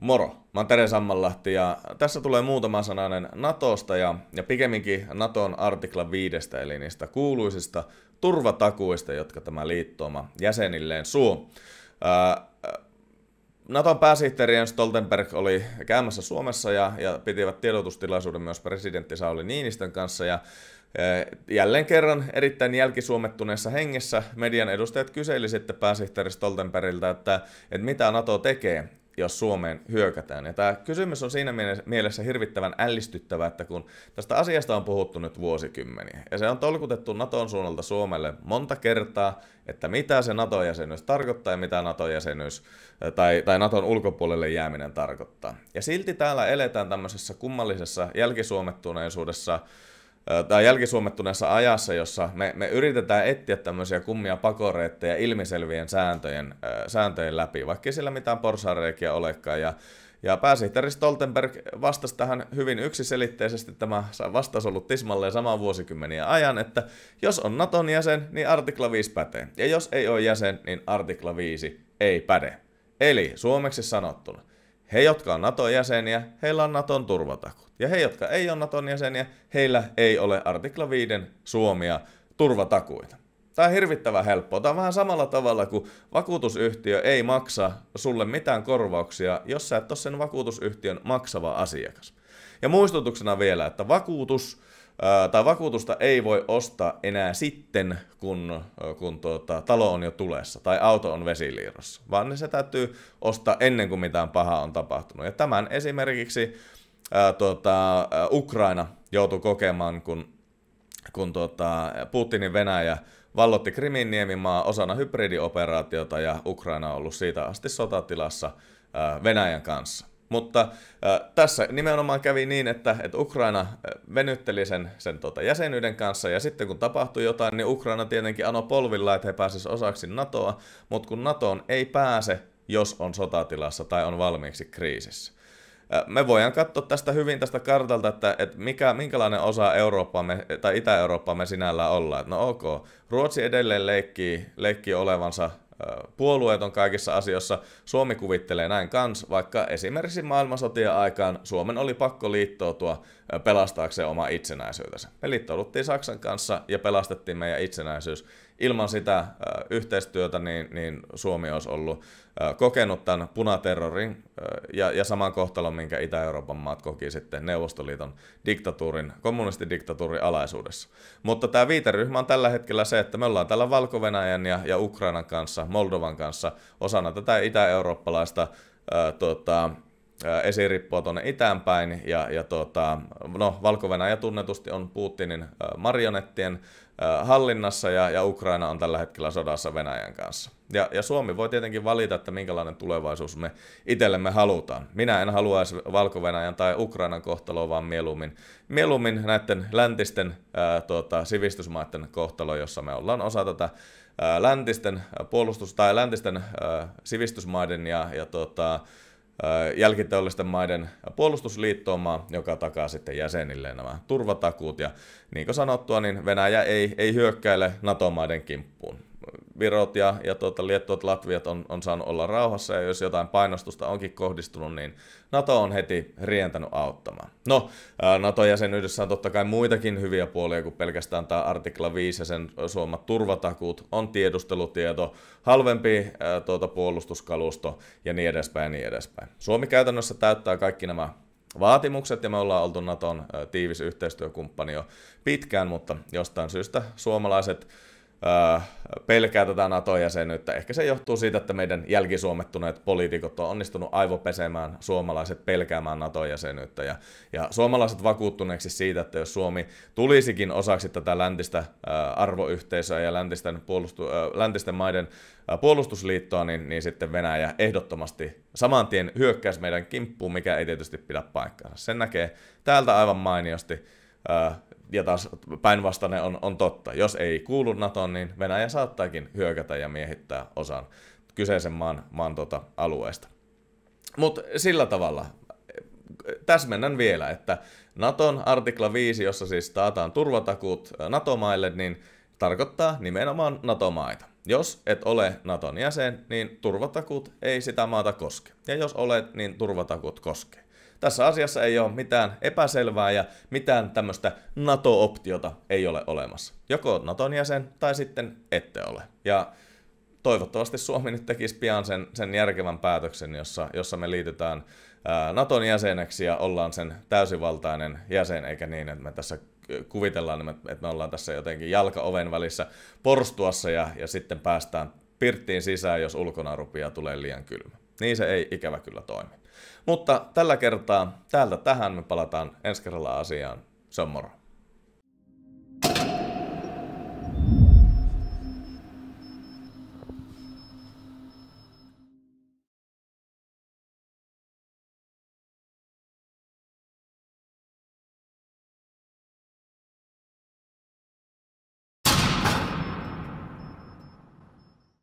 Moro, mä oon Tere Sammanlahti ja tässä tulee muutama sananen Natosta ja, ja pikemminkin Naton artikla 5 eli niistä kuuluisista turvatakuista, jotka tämä liittooma jäsenilleen suo. Ää, Naton pääsihteeri Jens Stoltenberg oli käymässä Suomessa ja, ja pitivät tiedotustilaisuuden myös presidentti Sauli Niinistön kanssa ja Jälleen kerran erittäin jälkisuomettuneessa hengessä median edustajat kyseli sitten pääsihteeri Stoltenbergiltä, että, että mitä NATO tekee jos Suomeen hyökätään. Ja tämä kysymys on siinä mielessä hirvittävän ällistyttävä, että kun tästä asiasta on puhuttu nyt vuosikymmeniä, ja se on tolkutettu Naton suunnalta Suomelle monta kertaa, että mitä se NATO-jäsenyys tarkoittaa ja mitä NATO-jäsenyys tai, tai Naton ulkopuolelle jääminen tarkoittaa. Ja silti täällä eletään tämmöisessä kummallisessa jälkisuomettuneisuudessa, tämä jälkisuomettuneessa ajassa, jossa me, me yritetään etsiä tämmöisiä kummia pakoreitteja ilmiselvien sääntöjen, sääntöjen läpi, vaikka sillä mitään porsareikiä olekaan. Ja, ja pääsihteeri Stoltenberg vastasi tähän hyvin yksiselitteisesti, tämä vastaus ollut tismalleen samaa vuosikymmeniä ajan, että jos on Naton jäsen, niin artikla 5 pätee. Ja jos ei ole jäsen, niin artikla 5 ei päde. Eli suomeksi sanottuna – he, jotka on Naton jäseniä, heillä on Naton turvatakut. Ja he, jotka ei ole Naton jäseniä, heillä ei ole artikla 5 Suomia turvatakuita. Tämä on hirvittävän helppoa. Tämä on vähän samalla tavalla kuin vakuutusyhtiö ei maksa sulle mitään korvauksia, jos sä et ole sen vakuutusyhtiön maksava asiakas. Ja muistutuksena vielä, että vakuutus tai vakuutusta ei voi ostaa enää sitten, kun, kun tuota, talo on jo tulessa tai auto on vesiliirrossa, vaan se täytyy ostaa ennen kuin mitään pahaa on tapahtunut. Ja tämän esimerkiksi ää, tuota, Ukraina joutui kokemaan, kun, kun tuota, Putinin Venäjä vallotti Krimin niemimaa osana hybridioperaatiota ja Ukraina on ollut siitä asti sotatilassa ää, Venäjän kanssa. Mutta äh, tässä nimenomaan kävi niin, että, että Ukraina venytteli sen, sen tota, jäsenyyden kanssa ja sitten kun tapahtui jotain, niin Ukraina tietenkin ano polvilla, että he pääsisivät osaksi NATOa, mutta kun NATOon ei pääse, jos on sotatilassa tai on valmiiksi kriisissä. Me voidaan katsoa tästä hyvin tästä kartalta, että, että mikä, minkälainen osa Eurooppaa me, tai Itä-Eurooppaa me sinällään ollaan. no ok, Ruotsi edelleen leikkii, leikkii olevansa puolueeton kaikissa asioissa. Suomi kuvittelee näin kans, vaikka esimerkiksi maailmansotien aikaan Suomen oli pakko liittoutua pelastaakseen oma itsenäisyytensä. Me liittouduttiin Saksan kanssa ja pelastettiin meidän itsenäisyys ilman sitä äh, yhteistyötä niin, niin Suomi olisi ollut äh, kokenut tämän punaterrorin äh, ja, ja saman kohtalon, minkä Itä-Euroopan maat koki sitten Neuvostoliiton diktatuurin, kommunistidiktatuurin alaisuudessa. Mutta tämä viiteryhmä on tällä hetkellä se, että me ollaan täällä valko ja, ja Ukrainan kanssa, Moldovan kanssa osana tätä itä-eurooppalaista äh, tota, esirippua tuonne itäänpäin. ja, ja tota, no, valko tunnetusti on Putinin marionettien hallinnassa, ja, ja Ukraina on tällä hetkellä sodassa Venäjän kanssa. Ja, ja Suomi voi tietenkin valita, että minkälainen tulevaisuus me itsellemme halutaan. Minä en haluaisi valko tai Ukrainan kohtaloa, vaan mieluummin, mieluummin näiden läntisten ää, tota, sivistysmaiden kohtalo, jossa me ollaan osa tätä ää, läntisten puolustus- tai läntisten ää, sivistysmaiden ja, ja tota, jälkiteollisten maiden puolustusliittoumaa, joka takaa sitten jäsenille nämä turvatakuut. Ja niin kuin sanottua, niin Venäjä ei, ei hyökkäile NATO-maiden kimppuun. Virot ja, ja tuota, Liettuot Latviat on, on saanut olla rauhassa, ja jos jotain painostusta onkin kohdistunut, niin NATO on heti rientänyt auttamaan. No, NATO-jäsenyydessä on totta kai muitakin hyviä puolia kuin pelkästään tämä artikla 5 ja sen suomat turvatakuut, on tiedustelutieto, halvempi ää, tuota, puolustuskalusto ja niin edespäin ja niin edespäin. Suomi käytännössä täyttää kaikki nämä vaatimukset ja me ollaan oltu Naton tiivis yhteistyökumppani jo pitkään, mutta jostain syystä suomalaiset öö, pelkää tätä NATO-jäsenyyttä. Ehkä se johtuu siitä, että meidän jälkisuomettuneet poliitikot on onnistunut aivopesemään suomalaiset pelkäämään NATO-jäsenyyttä. Ja, ja suomalaiset vakuuttuneeksi siitä, että jos Suomi tulisikin osaksi tätä läntistä arvoyhteisöä ja läntisten, puolustu, läntisten maiden puolustusliittoa, niin, niin sitten Venäjä ehdottomasti saman tien hyökkäisi meidän kimppuun, mikä ei tietysti pidä paikkaansa. Sen näkee täältä aivan mainiosti ja taas päinvastainen on, on totta. Jos ei kuulu Naton, niin Venäjä saattaakin hyökätä ja miehittää osan kyseisen maan, maan tota, alueesta. Mutta sillä tavalla, täsmennän vielä, että Naton artikla 5, jossa siis taataan turvatakuut NATO-maille, niin tarkoittaa nimenomaan NATO-maita. Jos et ole Naton jäsen, niin turvatakuut ei sitä maata koske. Ja jos olet, niin turvatakuut koskee. Tässä asiassa ei ole mitään epäselvää ja mitään tämmöistä NATO-optiota ei ole olemassa. Joko olet NATOn jäsen tai sitten ette ole. Ja toivottavasti Suomi nyt tekisi pian sen, sen järkevän päätöksen, jossa, jossa me liitytään ää, Naton jäseneksi ja ollaan sen täysivaltainen jäsen, eikä niin, että me tässä kuvitellaan, että me ollaan tässä jotenkin jalka oven välissä porstuassa ja, ja sitten päästään pirttiin sisään, jos ulkona rupeaa tulee liian kylmä. Niin se ei ikävä kyllä toimi. Mutta tällä kertaa täältä tähän me palataan ensi kerralla asiaan. Se on moro.